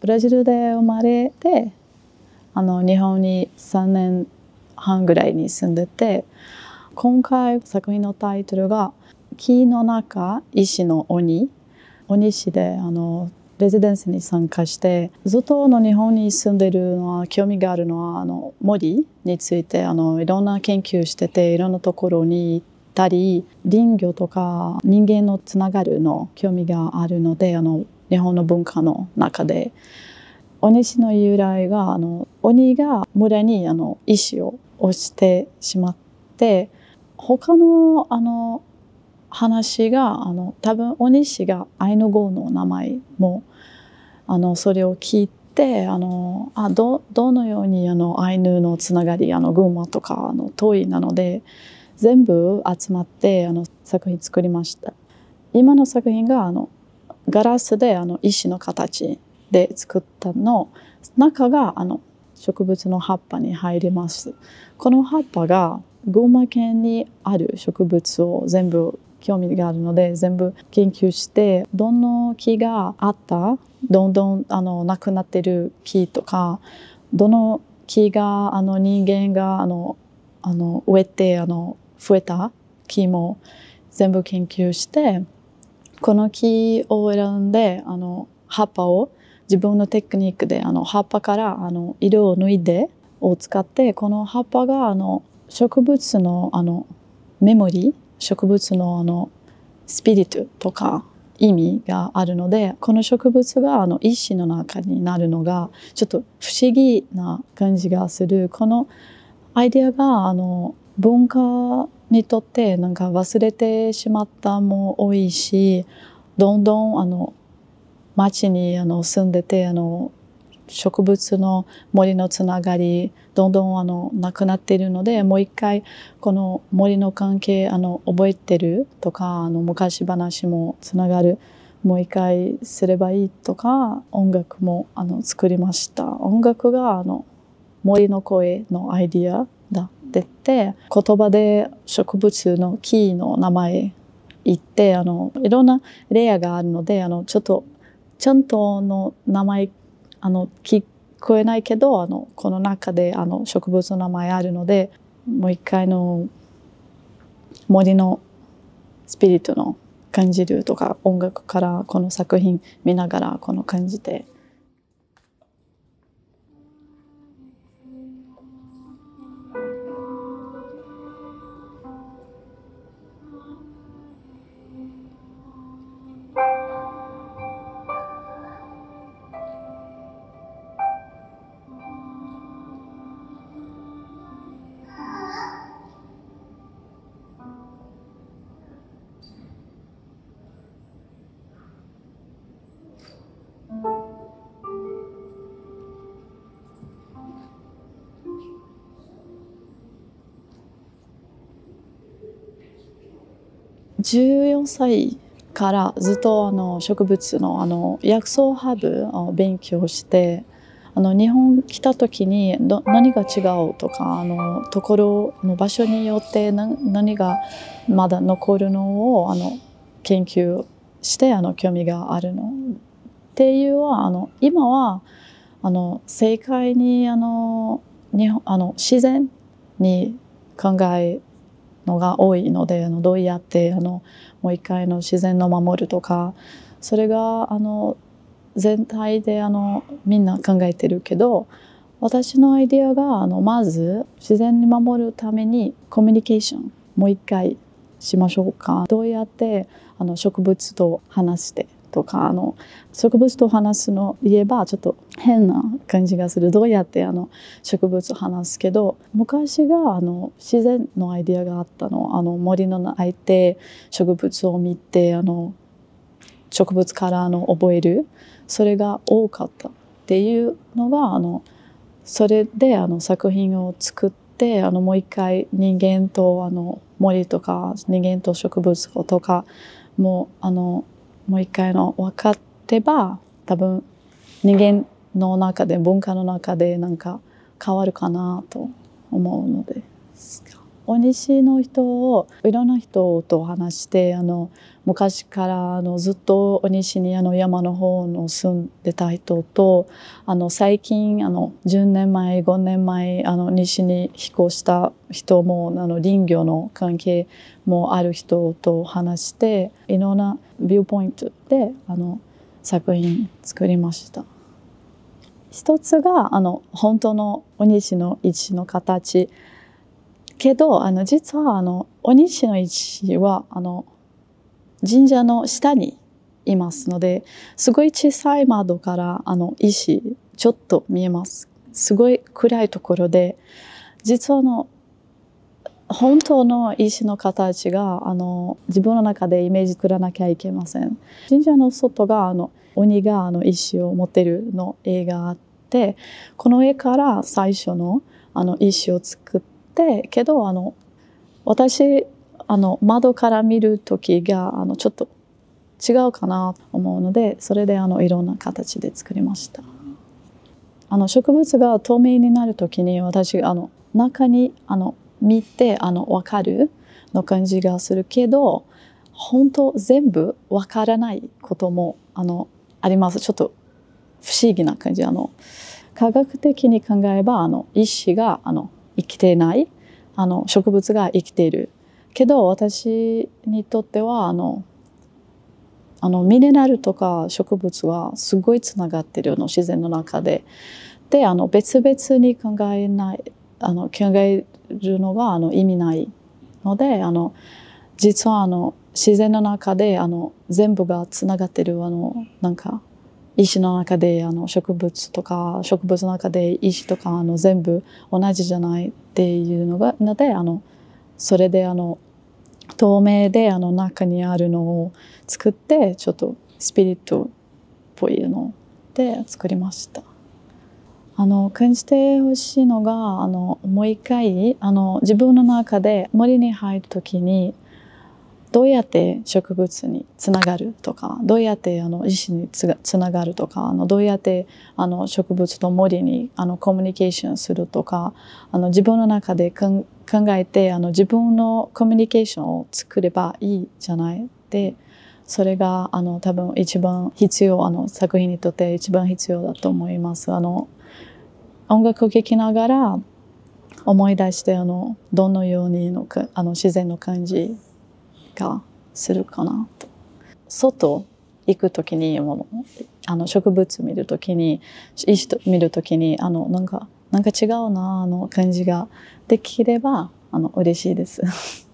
ブラジルで生まれてあの日本に3年半ぐらいに住んでて今回作品のタイトルが「木の中石の鬼」鬼市であのレジデンスに参加してずっとの日本に住んでるのは興味があるのはあの森についてあのいろんな研究してていろんなところに行ったり林業とか人間のつながるの興味があるのであの日本の文化の中で鬼師の由来があの鬼が村にあの石を押してしまって他のあの話があの多分鬼師がアイヌ語の名前もあのそれを聞いてあのあどどのようにあのアイヌのつながりあの群馬とかあの遠いなので全部集まってあの作品作りました。今の作品があのガラスであの石の形で作ったの中があの植物の葉っぱに入りますこの葉っぱが群馬県にある植物を全部興味があるので全部研究してどの木があったどんどんあのなくなってる木とかどの木があの人間があのあの植えてあの増えた木も全部研究してこの木を選んであの葉っぱを自分のテクニックであの葉っぱからあの色を抜いてを使ってこの葉っぱがあの植物のあのメモリー植物のあのスピリットとか意味があるのでこの植物があの意志の中になるのがちょっと不思議な感じがするこのアイデアがあの文化にとってなんか忘れてしまったも多いしどんどんあの町にあの住んでてあの植物の森のつながりどんどんあのなくなっているのでもう一回この森の関係あの覚えてるとかあの昔話もつながるもう一回すればいいとか音楽もあの作りました音楽があの森の声のアイディアってって言葉で植物の木の名前言ってあのいろんなレアがあるのであのちょっとちゃんとの名前あの聞こえないけどあのこの中であの植物の名前あるのでもう一回の森のスピリットの感じるとか音楽からこの作品見ながらこの感じで。14歳からずっとあの植物のあの薬草ハブを勉強してあの日本来た時にど何が違うとかあのところの場所によって何何がまだ残るのをあの研究してあの興味があるの。っていうはあの今はあの正解にあの日本あの自然に考えのが多いのであのどうやってあのもう一回の自然の守るとかそれがあの全体であのみんな考えてるけど私のアイデアがあのまず自然に守るためにコミュニケーションもう一回しましょうかどうやってあの植物と話してとかあの植物と話すの言えばちょっと変な感じがするどうやってあの植物を話すけど昔があの自然のアイディアがあったのあの森の中いて植物を見てあの植物からの覚えるそれが多かったっていうのがあのそれであの作品を作ってあのもう一回人間とあの森とか人間と植物とかもあのもう一回の分かってば多分人間の中で文化の中でなんか変わるかなと思うのですが。お西の人をいろんな人と話してあの昔からあのずっとお西にあの山の方の住んでた人とあの最近あの10年前5年前あの西に飛行した人もあの林業の関係もある人と話していろんなビューポイントであの作品作りました。一つがあの本当のお西の位置の形けどあの実はあの鬼市の置はあの神社の下にいますのですごい小さい窓からあの石ちょっと見えますすごい暗いところで実はあの本当の石の形があの自分の中でイメージ作らなきゃいけません神社の外があの鬼があの石を持ってるの絵があってこの絵から最初のあの石を作ってでけどあの私あの窓から見る時があのちょっと違うかなと思うのでそれであのいろんな形で作りましたあの植物が透明になる時に私あの中にあの見てあの分かるの感じがするけど本当全部分からないこともあのありますちょっと不思議な感じあの科学的に考えばあの意思があの生きてないあの植物が生きているけど私にとってはあのあのミネラルとか植物はすごいつながってるの自然の中で。であの別々に考えないあの考えるのはあの意味ないのであの実はあの自然の中であの全部がつながってるあのなんか石の中であの植物とか植物の中で石とかあの全部同じじゃないっていうのがのであのそれであの透明であの中にあるのを作ってちょっとスピリットっぽいので作りました。あの感じてほしいのがあのもう一回あの自分の中で森に入る時にどうやって植物につながるとかどうやってあの石につながるとかあのどうやってあの植物と森にあのコミュニケーションするとかあの自分の中で考えてあの自分のコミュニケーションを作ればいいじゃないでそれがあの多分一番必要あの作品にとって一番必要だと思います。あの音楽を聴きながら思い出してあのどのようにのあの自然の感じするかなと。外行く時にもあの植物見る時に石見る時にあのなんかなんか違うなあの感じができればあの嬉しいです。